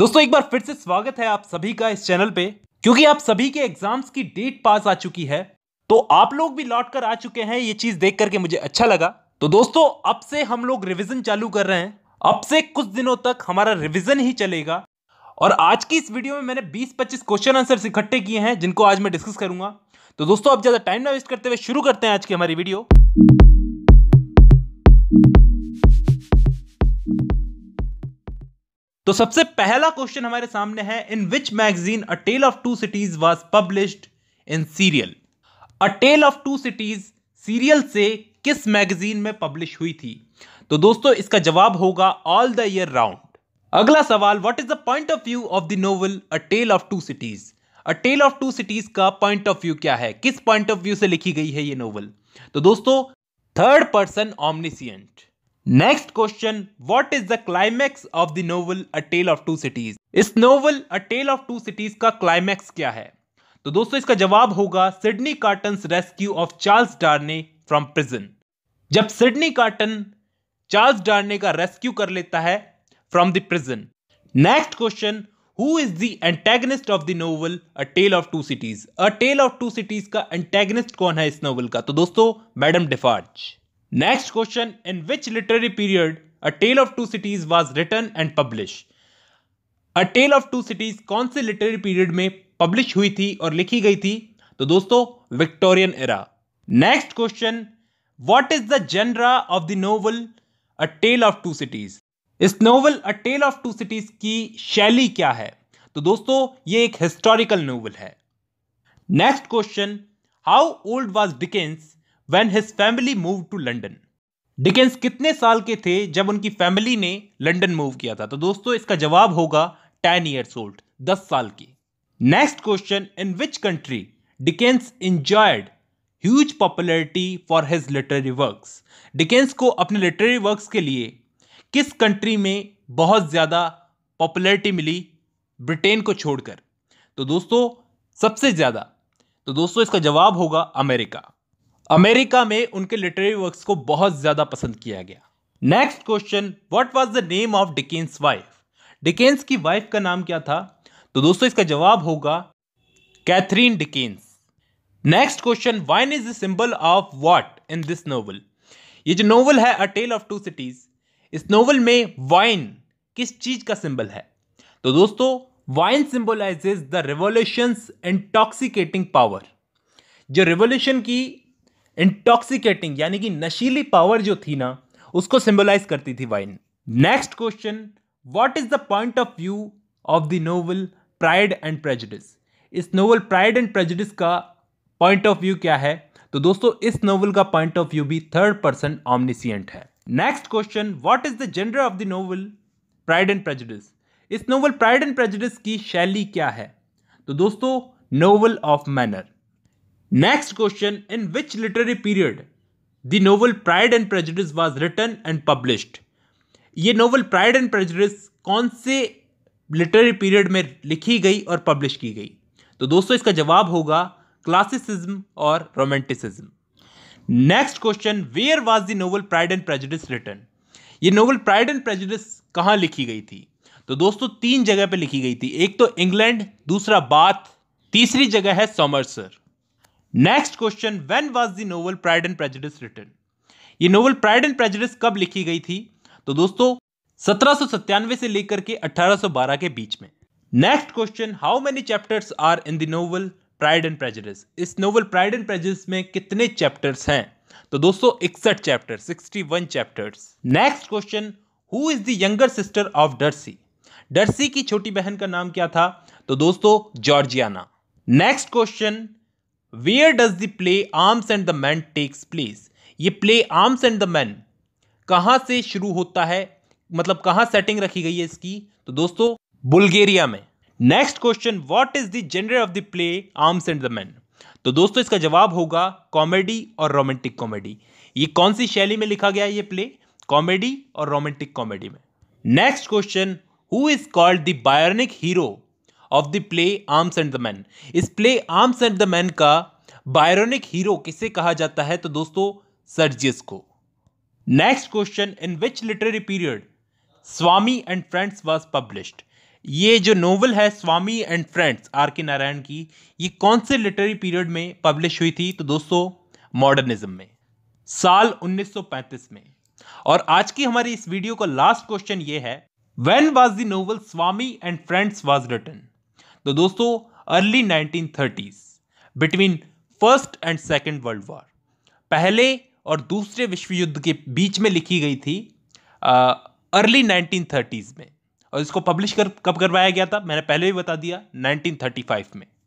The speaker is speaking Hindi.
दोस्तों एक बार फिर से स्वागत है आप सभी का इस चैनल पे क्योंकि आप सभी के एग्जाम्स की डेट पास आ चुकी है तो आप लोग भी लौट कर आ चुके हैं ये चीज देख करके मुझे अच्छा लगा तो दोस्तों अब से हम लोग रिविजन चालू कर रहे हैं अब से कुछ दिनों तक हमारा रिविजन ही चलेगा और आज की इस वीडियो में मैंने 20-25 क्वेश्चन आंसर इकट्ठे किए हैं जिनको आज मैं डिस्कस करूंगा तो दोस्तों अब ज़्यादा टाइम ना वेस्ट करते हुए शुरू करते हैं आज की हमारी वीडियो तो सबसे पहला क्वेश्चन हमारे सामने है in which magazine a tale of two cities was published in serial a tale of two cities serial से किस मैगजीन में पब्लिश हुई थी तो दोस्तों इसका जवाब होगा ऑल द ईयर राउंड अगला सवाल what is the point of view of the novel a tale of two cities a tale of two cities का पॉइंट ऑफ व्यू क्या है किस पॉइंट ऑफ व्यू से लिखी गई है ये नोवेल तो दोस्तों third person omniscient next question what is the climax of the novel a tale of two cities इस novel a tale of two cities का क्लाइमैक्स क्या है तो दोस्तों इसका जवाब होगा Sydney Carton rescue of Charles Darnay from prison जब सिडनी कार्टन चार्ल्स डार्ने का रेस्क्यू कर लेता है from the prison next question who is the antagonist of the novel a tale of two cities a tale of two cities का एंटेगनिस्ट कौन है इस नोवेल का तो दोस्तों Madame Defarge next question in which literary period a tale of two cities was written and publish a tale of two cities कौन से लिटरेरी पीरियड में पब्लिश हुई थी और लिखी गई थी तो दोस्तों Victorian era next question what is the genre of the novel a tale of two cities इस novel a tale of two cities की शैली क्या है तो दोस्तों ये एक हिस्टोरिकल नोवल है next question how old was Dickens when his family move to London Dickens कितने साल के थे जब उनकी फैमिली ने लंडन मूव किया था तो दोस्तों इसका जवाब होगा टेन ईयर्स ओल्ड दस साल के next question in which country Dickens enjoyed huge popularity for his literary works Dickens को अपने लिटरेरी वर्क्स के लिए किस कंट्री में बहुत ज़्यादा पॉपुलरिटी मिली ब्रिटेन को छोड़कर तो दोस्तों सबसे ज़्यादा तो दोस्तों इसका जवाब होगा अमेरिका अमेरिका में उनके लिटरेरी वर्क्स को बहुत ज्यादा पसंद किया गया next question what was the name of Dickens wife Dickens की वाइफ का नाम क्या था तो दोस्तों इसका जवाब होगा Catherine Dickens next question wine is the symbol of what in this novel ये जो नोवल है a tale of two cities इस नोवल में वाइन किस चीज का सिंबल है तो दोस्तों wine symbolises the revolution intoxicating power जो रिवोल्यूशन की इंटॉक्सिकेटिंग यानी कि नशीली पावर जो थी ना उसको सिंबलाइज करती थी wine next question what is the point of view of the novel pride and prejudice इस नोवल प्राइड एंड प्रेजिडिस का पॉइंट ऑफ व्यू क्या है तो दोस्तों इस नोवल का पॉइंट ऑफ व्यू भी थर्ड पर्सन ऑमनिसियंट है next question what is the genre of the novel pride and prejudice इस नोवल प्राइड एंड प्रेजिडिस की शैली क्या है तो दोस्तों novel of manner next question in which literary period the novel pride and Prejudice was written and published? ये नोवल प्राइड एंड प्रेजरिस कौन से लिटरेरी पीरियड में लिखी गई और पब्लिश की गई तो दोस्तों इसका जवाब होगा क्लासिसिज्म और romanticism next question where was the novel pride and prejudice written ये नोवल प्राइड एंड प्रेजुडिस कहाँ लिखी गई थी तो दोस्तों तीन जगह पे लिखी गई थी एक तो इंग्लैंड दूसरा बाथ तीसरी जगह है Somerset next question when was the novel pride and prejudice written ये नोवल प्राइड एंड प्रेजिडिस कब लिखी गई थी तो दोस्तों सत्रह से लेकर के 1812 के बीच में next question how many chapters are in the novel pride and prejudice इस नोवल प्राइड एंड प्रेजिडिस में कितने चैप्टर्स हैं तो दोस्तों इकसठ chapter 61 chapters next question who is the younger sister of Darcy Darcy की छोटी बहन का नाम क्या था तो दोस्तों Georgiana next question where does the play arms and the man takes place ये play arms and the man कहां से शुरू होता है मतलब कहां सेटिंग रखी गई है इसकी तो दोस्तों बुल्गेरिया में next question what is the genre of the play arms and the man तो दोस्तों इसका जवाब होगा कॉमेडी और रोमांटिक कॉमेडी ये कौन सी शैली में लिखा गया है ये प्ले कॉमेडी और रोमांटिक कॉमेडी में next question who is called the Byronic hero of the play arms and the man इस play arms and the man का बायरोनिक हीरो किसे कहा जाता है तो दोस्तों सर्जियस को next question in which literary period Swami and friends was published ये जो नोवेल है स्वामी एंड फ्रेंड्स आर के नारायण की ये कौन से लिटरेरी पीरियड में पब्लिश हुई थी तो दोस्तों मॉडर्निज्म में साल 1935 में और आज की हमारी इस वीडियो का लास्ट क्वेश्चन ये है when was the novel Swami and friends was written तो दोस्तों early nineteen thirties between first and second world war पहले और दूसरे विश्व युद्ध के बीच में लिखी गई थी अर्ली नाइनटीन थर्टीज़ में और इसको पब्लिश कर कब करवाया गया था मैंने पहले भी बता दिया 1935 में